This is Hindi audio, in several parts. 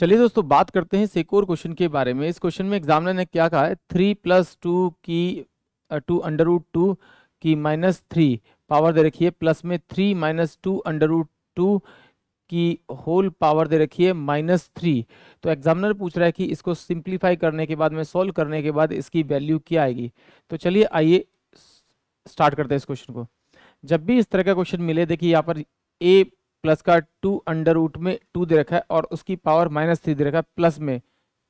चलिए दोस्तों बात करते हैं सेकोर क्वेश्चन के बारे में इस क्वेश्चन में एग्जामिनर ने क्या कहा है थ्री प्लस टू की टू अंडर रूट टू की माइनस थ्री पावर दे रखी है प्लस में three minus two under root two की होल पावर दे रखी है माइनस थ्री तो एग्जामिनर पूछ रहा है कि इसको सिंप्लीफाई करने के बाद में सॉल्व करने के बाद इसकी वैल्यू क्या आएगी तो चलिए आइए स्टार्ट करते हैं इस क्वेश्चन को जब भी इस तरह का क्वेश्चन मिले देखिए यहाँ पर ए प्लस का टू अंडर रूट में टू दे रखा है और उसकी पावर माइनस थ्री दे रखा है प्लस में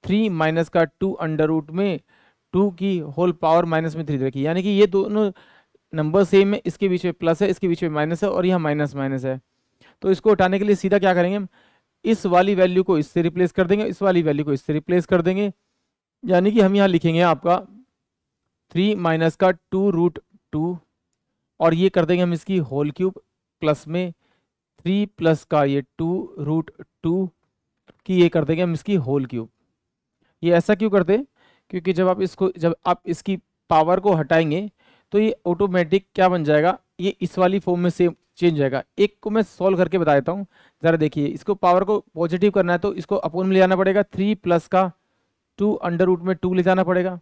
थ्री माइनस का टू अंडर रूट में टू की होल पावर माइनस में थ्री दे रखी है यानी कि ये दोनों नंबर सेम है इसके बीच में प्लस है इसके बीच में माइनस है और यहाँ माइनस माइनस है तो इसको उठाने के लिए सीधा क्या करेंगे हम इस वाली वैल्यू को इससे रिप्लेस कर देंगे इस वाली वैल्यू को इससे रिप्लेस कर देंगे यानी कि हम यहाँ लिखेंगे आपका थ्री माइनस का टू रूट टू और ये कर देंगे हम इसकी होल क्यूब प्लस में थ्री प्लस का ये टू रूट टू की ये कर देंगे हम इसकी होल क्यूब ये ऐसा क्यों करते क्योंकि जब आप इसको जब आप इसकी पावर को हटाएंगे तो ये ऑटोमेटिक क्या बन जाएगा ये इस वाली फॉर्म में सेम चेंज जाएगा एक को मैं सॉल्व करके बता देता हूँ ज़रा देखिए इसको पावर को पॉजिटिव करना है तो इसको अपोन में ले जाना पड़ेगा थ्री प्लस का टू अंडर रूट में टू ले जाना पड़ेगा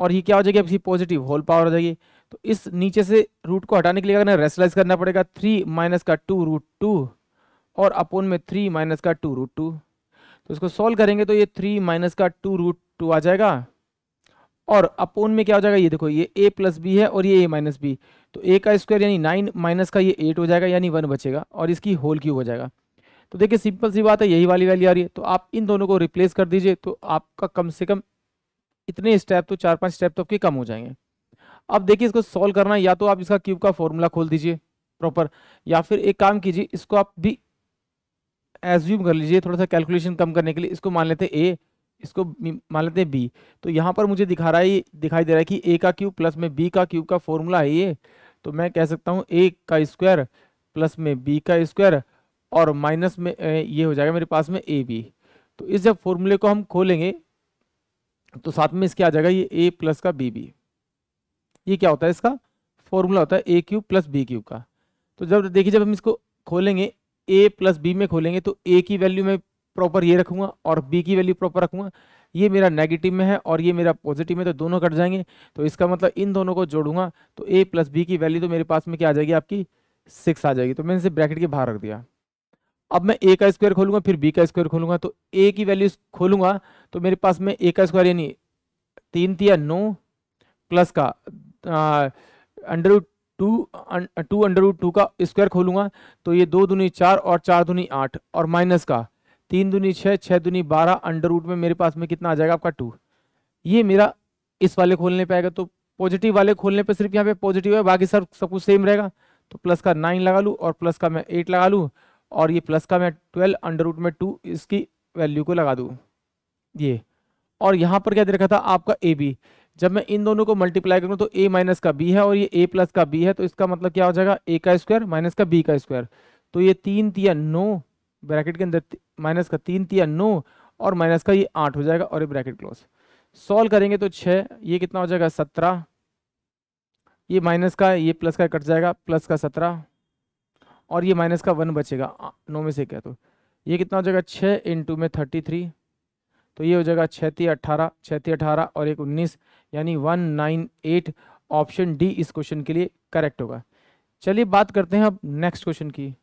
और ये क्या हो जाएगी आपकी पॉजिटिव होल पावर हो जाएगी तो इस नीचे से रूट को हटाने के लिए अगर रेसलाइज करना पड़ेगा थ्री माइनस का टू रूट टू और अपोन में थ्री माइनस का टू रूट टू तो इसको सॉल्व करेंगे तो ये थ्री माइनस का टू रूट टू आ जाएगा और अपोन में क्या हो जाएगा ये देखो ये ए प्लस बी है और ये ए माइनस बी तो ए का स्क्वायर यानी नाइन माइनस का ये एट हो जाएगा यानी वन बचेगा और इसकी होल क्यूब हो जाएगा तो देखिए सिंपल सी बात है यही वाली वैल्यू आ रही है तो आप इन दोनों को रिप्लेस कर दीजिए तो आपका कम से कम इतने स्टेप तो चार पांच स्टेप तो आपके कम हो जाएंगे अब देखिए इसको सॉल्व करना या तो आप इसका क्यूब का फॉर्मूला खोल दीजिए प्रॉपर या फिर एक काम कीजिए इसको आप भी एज्यूम कर लीजिए थोड़ा सा कैलकुलेशन कम करने के लिए इसको मान लेते हैं ए इसको मान लेते हैं बी तो यहाँ पर मुझे दिखा रहा है दिखाई दे रहा है कि ए का क्यूब प्लस में बी का क्यूब का फॉर्मूला है ये तो मैं कह सकता हूँ ए का स्क्वायर प्लस में बी का स्क्वायर और माइनस में ये हो जाएगा मेरे पास में ए बी तो इस जब फॉर्मूले को हम खोलेंगे तो साथ में इसके आ जाएगा ये ए प्लस का बी बी ये क्या होता है इसका फॉर्मूला होता है A cube plus B cube का तो जब देखिए जब हम इसको खोलेंगे ए प्लस बी में खोलेंगे तो ए की वैल्यू में प्रॉपर ये रखूंगा और बी की वैल्यू प्रॉपर रखूंगा ये मेरा नेगेटिव में है और ये मेरा पॉजिटिव में तो दोनों कट जाएंगे तो इसका मतलब इन दोनों को जोड़ूंगा तो ए प्लस बी की वैल्यू तो मेरे पास में क्या आ जाएगी आपकी सिक्स आ जाएगी तो मैंने इसे ब्रैकेट के बाहर रख दिया अब मैं ए का स्क्वायर खोलूंगा फिर बी का स्क्वायर खोलूंगा तो ए की वैल्यू खोलूंगा तो मेरे पास में ए का स्क्वायर यानी तीन तीन नौ प्लस का under two two under two का स्क्वायर खोलूंगा तो ये दो दुनी चार और चार दूनी आठ और माइनस का तीन दुनी छः छः दुनी बारह अंडर रूट में मेरे पास में कितना आ जाएगा आपका टू ये मेरा इस वाले खोलने पे आएगा तो पॉजिटिव वाले खोलने पे सिर्फ यहाँ पे पॉजिटिव है बाकी सब सब कुछ सेम रहेगा तो प्लस का नाइन लगा लूँ और प्लस का मैं एट लगा लूँ और ये प्लस का मैं ट्वेल्व अंडर रूट में टू इसकी वैल्यू को लगा दूँ ये और यहाँ पर क्या दे रखा था आपका ए बी जब मैं इन दोनों को मल्टीप्लाई करूँ तो ए माइनस का बी है और ये ए प्लस का बी है तो इसका मतलब क्या हो जाएगा ए का स्क्वायर माइनस का बी का स्क्वायर तो ये तीन तिया नो ब्रैकेट के अंदर माइनस का तीन तिया नो और माइनस का ये आठ हो जाएगा और ये ब्रैकेट क्लोज सॉल्व करेंगे तो छः ये कितना हो जाएगा सत्रह ये माइनस का ये प्लस का कट जाएगा प्लस का सत्रह और ये माइनस का वन बचेगा नौ में से क्या तो ये कितना हो जाएगा छः इंटू में थर्टी थ्री तो ये हो जाएगा छैती अट्ठारह छती अठारह और एक उन्नीस यानी one nine eight option D इस क्वेश्चन के लिए करेक्ट होगा चलिए बात करते हैं अब नेक्स्ट क्वेश्चन की